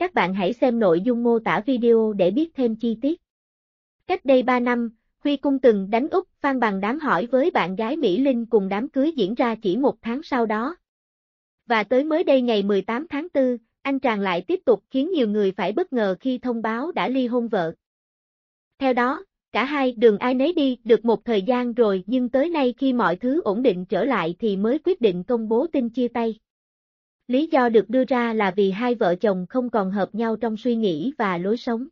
Các bạn hãy xem nội dung mô tả video để biết thêm chi tiết. Cách đây 3 năm, Huy Cung từng đánh Úc Phan bằng đám hỏi với bạn gái Mỹ Linh cùng đám cưới diễn ra chỉ một tháng sau đó. Và tới mới đây ngày 18 tháng 4, anh chàng lại tiếp tục khiến nhiều người phải bất ngờ khi thông báo đã ly hôn vợ. Theo đó, cả hai đường ai nấy đi được một thời gian rồi nhưng tới nay khi mọi thứ ổn định trở lại thì mới quyết định công bố tin chia tay. Lý do được đưa ra là vì hai vợ chồng không còn hợp nhau trong suy nghĩ và lối sống.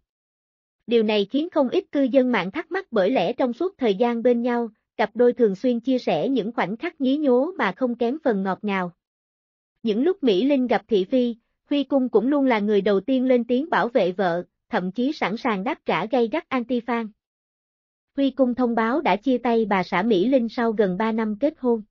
Điều này khiến không ít cư dân mạng thắc mắc bởi lẽ trong suốt thời gian bên nhau, cặp đôi thường xuyên chia sẻ những khoảnh khắc nhí nhố mà không kém phần ngọt ngào. Những lúc Mỹ Linh gặp thị phi, Huy Cung cũng luôn là người đầu tiên lên tiếng bảo vệ vợ, thậm chí sẵn sàng đáp trả gây gắt anti-fan. Huy Cung thông báo đã chia tay bà xã Mỹ Linh sau gần 3 năm kết hôn.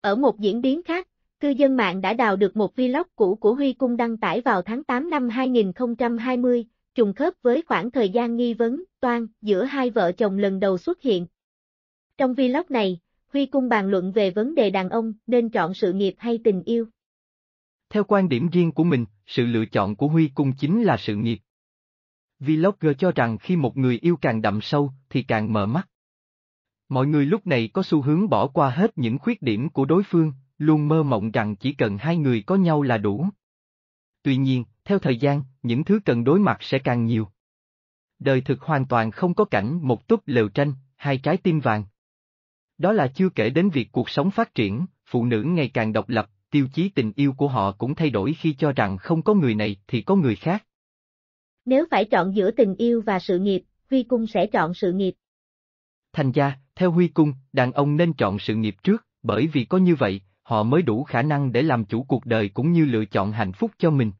Ở một diễn biến khác, Cư dân mạng đã đào được một vlog cũ của Huy Cung đăng tải vào tháng 8 năm 2020, trùng khớp với khoảng thời gian nghi vấn, toan, giữa hai vợ chồng lần đầu xuất hiện. Trong vlog này, Huy Cung bàn luận về vấn đề đàn ông nên chọn sự nghiệp hay tình yêu. Theo quan điểm riêng của mình, sự lựa chọn của Huy Cung chính là sự nghiệp. Vlogger cho rằng khi một người yêu càng đậm sâu thì càng mở mắt. Mọi người lúc này có xu hướng bỏ qua hết những khuyết điểm của đối phương, luôn mơ mộng rằng chỉ cần hai người có nhau là đủ. Tuy nhiên, theo thời gian, những thứ cần đối mặt sẽ càng nhiều. Đời thực hoàn toàn không có cảnh một túp lều tranh, hai trái tim vàng. Đó là chưa kể đến việc cuộc sống phát triển, phụ nữ ngày càng độc lập, tiêu chí tình yêu của họ cũng thay đổi khi cho rằng không có người này thì có người khác. Nếu phải chọn giữa tình yêu và sự nghiệp, Huy Cung sẽ chọn sự nghiệp. Thành gia, theo Huy Cung, đàn ông nên chọn sự nghiệp trước, bởi vì có như vậy, họ mới đủ khả năng để làm chủ cuộc đời cũng như lựa chọn hạnh phúc cho mình.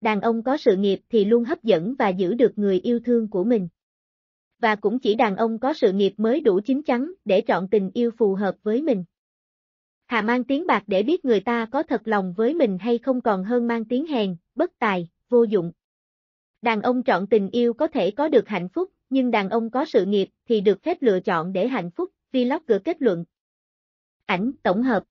Đàn ông có sự nghiệp thì luôn hấp dẫn và giữ được người yêu thương của mình. Và cũng chỉ đàn ông có sự nghiệp mới đủ chín chắn để chọn tình yêu phù hợp với mình. Hà mang tiếng bạc để biết người ta có thật lòng với mình hay không còn hơn mang tiếng hèn, bất tài, vô dụng. Đàn ông chọn tình yêu có thể có được hạnh phúc, nhưng đàn ông có sự nghiệp thì được phép lựa chọn để hạnh phúc, Vlogger kết luận. Ảnh tổng hợp